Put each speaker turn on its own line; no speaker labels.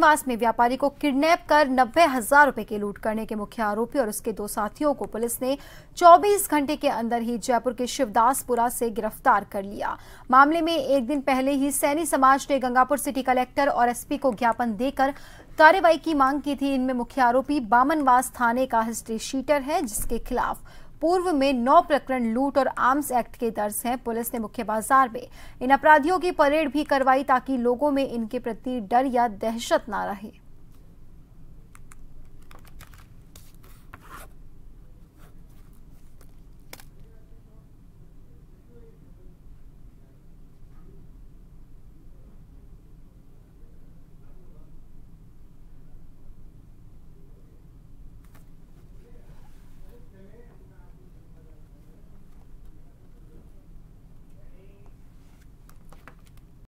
निवास में व्यापारी को किडनैप कर नब्बे हजार रूपए की लूट करने के मुख्य आरोपी और उसके दो साथियों को पुलिस ने 24 घंटे के अंदर ही जयपुर के शिवदासपुरा से गिरफ्तार कर लिया मामले में एक दिन पहले ही सैनी समाज ने गंगापुर सिटी कलेक्टर और एसपी को ज्ञापन देकर कार्रवाई की मांग की थी इनमें मुख्य आरोपी बामनवास थाने का हिस्ट्री शीटर है जिसके खिलाफ पूर्व में नौ प्रकरण लूट और आर्म्स एक्ट के दर्ज हैं पुलिस ने मुख्य बाजार में इन अपराधियों की परेड भी करवाई ताकि लोगों में इनके प्रति डर या दहशत ना रहे